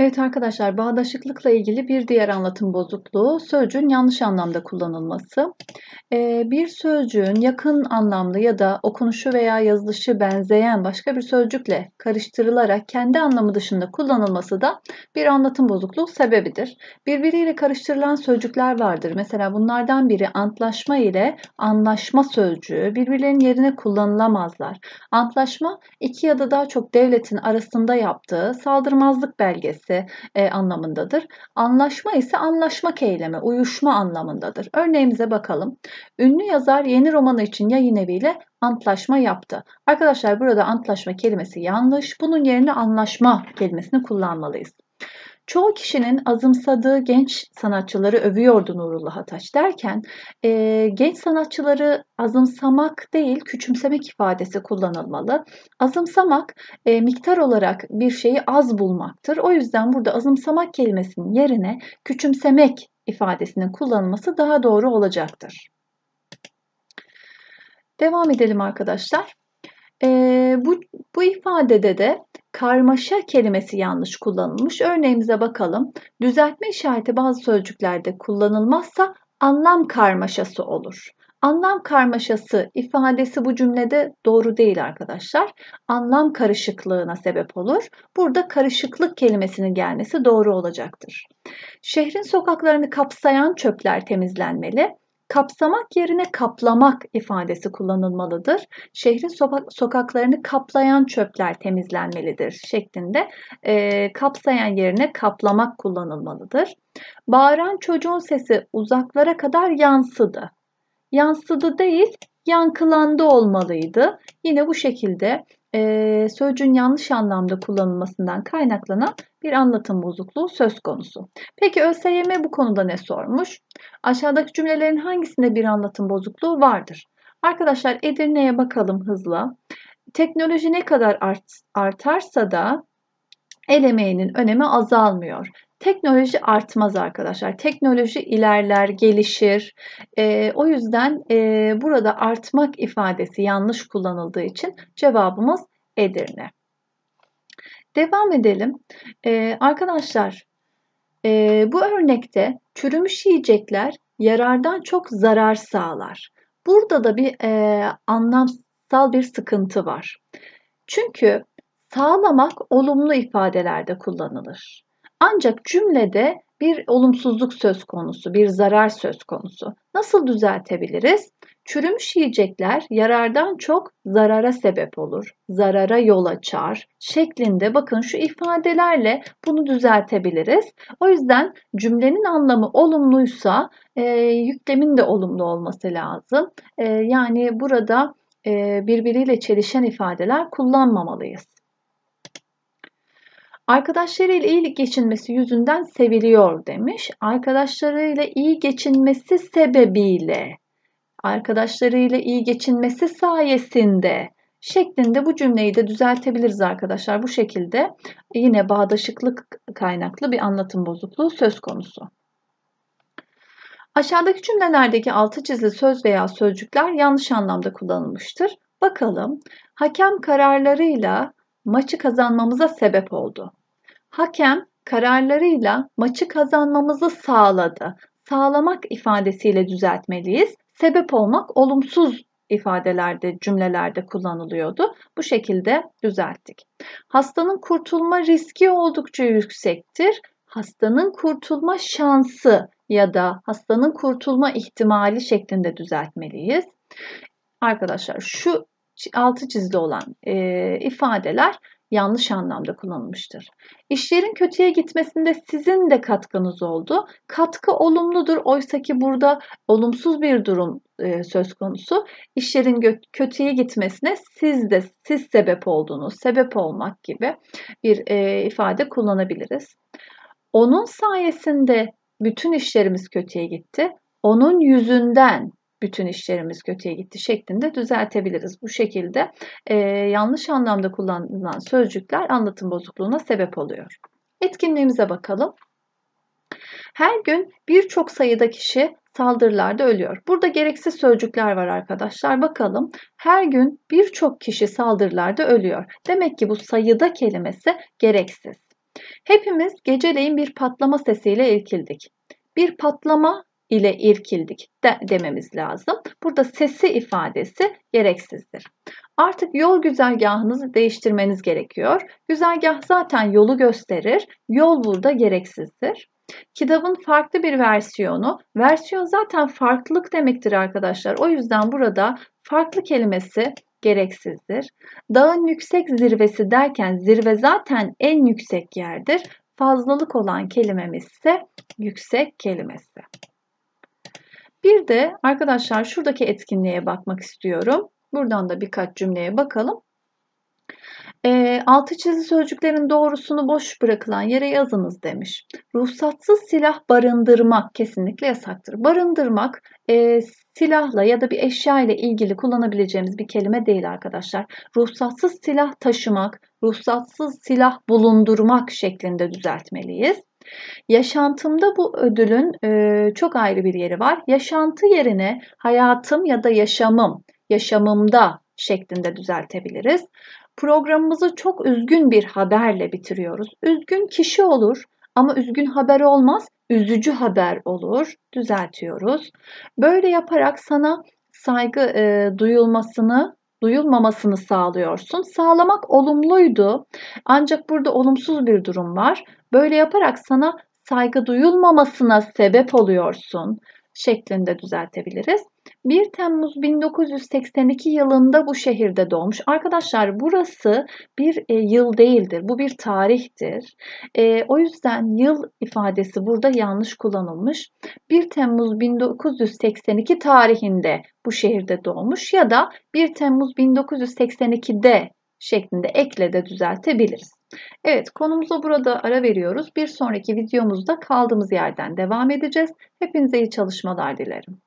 Evet arkadaşlar bağdaşıklıkla ilgili bir diğer anlatım bozukluğu sözcüğün yanlış anlamda kullanılması. Ee, bir sözcüğün yakın anlamlı ya da okunuşu veya yazılışı benzeyen başka bir sözcükle karıştırılarak kendi anlamı dışında kullanılması da bir anlatım bozukluğu sebebidir. Birbiriyle karıştırılan sözcükler vardır. Mesela bunlardan biri antlaşma ile anlaşma sözcüğü birbirlerinin yerine kullanılamazlar. Antlaşma iki ya da daha çok devletin arasında yaptığı saldırmazlık belgesi ise e, anlamındadır. Anlaşma ise anlaşmak eylemi, uyuşma anlamındadır. Örneğimize bakalım. Ünlü yazar yeni romanı için yayın eviyle antlaşma yaptı. Arkadaşlar burada antlaşma kelimesi yanlış. Bunun yerine anlaşma kelimesini kullanmalıyız. Çoğu kişinin azımsadığı genç sanatçıları övüyordu Nurullah Ataç derken e, genç sanatçıları azımsamak değil küçümsemek ifadesi kullanılmalı. Azımsamak e, miktar olarak bir şeyi az bulmaktır. O yüzden burada azımsamak kelimesinin yerine küçümsemek ifadesinin kullanılması daha doğru olacaktır. Devam edelim arkadaşlar. E, bu, bu ifadede de karmaşa kelimesi yanlış kullanılmış. Örneğimize bakalım. Düzeltme işareti bazı sözcüklerde kullanılmazsa anlam karmaşası olur. Anlam karmaşası ifadesi bu cümlede doğru değil arkadaşlar. Anlam karışıklığına sebep olur. Burada karışıklık kelimesinin gelmesi doğru olacaktır. Şehrin sokaklarını kapsayan çöpler temizlenmeli kapsamak yerine kaplamak ifadesi kullanılmalıdır. Şehrin sokaklarını kaplayan çöpler temizlenmelidir şeklinde e, kapsayan yerine kaplamak kullanılmalıdır. Bağıran çocuğun sesi uzaklara kadar yansıdı. Yansıdı değil, yankılandı olmalıydı. Yine bu şekilde e, sözcüğün yanlış anlamda kullanılmasından kaynaklanan bir anlatım bozukluğu söz konusu. Peki ÖSYM bu konuda ne sormuş? Aşağıdaki cümlelerin hangisinde bir anlatım bozukluğu vardır? Arkadaşlar Edirne'ye bakalım hızla. Teknoloji ne kadar art, artarsa da el emeğinin önemi azalmıyor. Teknoloji artmaz arkadaşlar. Teknoloji ilerler, gelişir. E, o yüzden e, burada artmak ifadesi yanlış kullanıldığı için cevabımız Edirne. Devam edelim. E, arkadaşlar e, bu örnekte çürümüş yiyecekler yarardan çok zarar sağlar. Burada da bir e, anlamsal bir sıkıntı var. Çünkü sağlamak olumlu ifadelerde kullanılır. Ancak cümlede bir olumsuzluk söz konusu, bir zarar söz konusu. Nasıl düzeltebiliriz? Çürümüş yiyecekler yarardan çok zarara sebep olur, zarara yol açar şeklinde bakın şu ifadelerle bunu düzeltebiliriz. O yüzden cümlenin anlamı olumluysa e, yüklemin de olumlu olması lazım. E, yani burada e, birbiriyle çelişen ifadeler kullanmamalıyız. Arkadaşlarıyla iyi geçinmesi yüzünden seviliyor demiş. Arkadaşlarıyla iyi geçinmesi sebebiyle, arkadaşlarıyla iyi geçinmesi sayesinde şeklinde bu cümleyi de düzeltebiliriz arkadaşlar. Bu şekilde yine bağdaşıklık kaynaklı bir anlatım bozukluğu söz konusu. Aşağıdaki cümlelerdeki altı çizili söz veya sözcükler yanlış anlamda kullanılmıştır. Bakalım hakem kararlarıyla maçı kazanmamıza sebep oldu hakem kararlarıyla maçı kazanmamızı sağladı. Sağlamak ifadesiyle düzeltmeliyiz. Sebep olmak olumsuz ifadelerde, cümlelerde kullanılıyordu. Bu şekilde düzelttik. Hastanın kurtulma riski oldukça yüksektir. Hastanın kurtulma şansı ya da hastanın kurtulma ihtimali şeklinde düzeltmeliyiz. Arkadaşlar şu altı çizili olan e, ifadeler yanlış anlamda kullanılmıştır. İşlerin kötüye gitmesinde sizin de katkınız oldu. Katkı olumludur. Oysa ki burada olumsuz bir durum e, söz konusu. İşlerin gö- kötüye gitmesine siz de siz sebep oldunuz, sebep olmak gibi bir e, ifade kullanabiliriz. Onun sayesinde bütün işlerimiz kötüye gitti. Onun yüzünden bütün işlerimiz kötüye gitti şeklinde düzeltebiliriz. Bu şekilde e, yanlış anlamda kullanılan sözcükler anlatım bozukluğuna sebep oluyor. Etkinliğimize bakalım. Her gün birçok sayıda kişi saldırılarda ölüyor. Burada gereksiz sözcükler var arkadaşlar. Bakalım her gün birçok kişi saldırılarda ölüyor. Demek ki bu sayıda kelimesi gereksiz. Hepimiz geceleyin bir patlama sesiyle irkildik. Bir patlama ile irkildik de dememiz lazım. Burada sesi ifadesi gereksizdir. Artık yol güzergahınızı değiştirmeniz gerekiyor. Güzergah zaten yolu gösterir. Yol burada gereksizdir. Kitabın farklı bir versiyonu. Versiyon zaten farklılık demektir arkadaşlar. O yüzden burada farklı kelimesi gereksizdir. Dağın yüksek zirvesi derken zirve zaten en yüksek yerdir. Fazlalık olan kelimemiz ise yüksek kelimesi. Bir de arkadaşlar şuradaki etkinliğe bakmak istiyorum. Buradan da birkaç cümleye bakalım. E, altı çizili sözcüklerin doğrusunu boş bırakılan yere yazınız demiş. Ruhsatsız silah barındırmak kesinlikle yasaktır. Barındırmak e, silahla ya da bir eşya ile ilgili kullanabileceğimiz bir kelime değil arkadaşlar. Ruhsatsız silah taşımak, ruhsatsız silah bulundurmak şeklinde düzeltmeliyiz. Yaşantımda bu ödülün e, çok ayrı bir yeri var. Yaşantı yerine hayatım ya da yaşamım, yaşamımda şeklinde düzeltebiliriz. Programımızı çok üzgün bir haberle bitiriyoruz. Üzgün kişi olur ama üzgün haber olmaz, üzücü haber olur. Düzeltiyoruz. Böyle yaparak sana saygı e, duyulmasını duyulmamasını sağlıyorsun. Sağlamak olumluydu. Ancak burada olumsuz bir durum var. Böyle yaparak sana saygı duyulmamasına sebep oluyorsun şeklinde düzeltebiliriz. 1 Temmuz 1982 yılında bu şehirde doğmuş. Arkadaşlar burası bir e, yıl değildir. Bu bir tarihtir. E, o yüzden yıl ifadesi burada yanlış kullanılmış. 1 Temmuz 1982 tarihinde bu şehirde doğmuş ya da 1 Temmuz 1982'de şeklinde ekle de düzeltebiliriz. Evet konumuza burada ara veriyoruz. Bir sonraki videomuzda kaldığımız yerden devam edeceğiz. Hepinize iyi çalışmalar dilerim.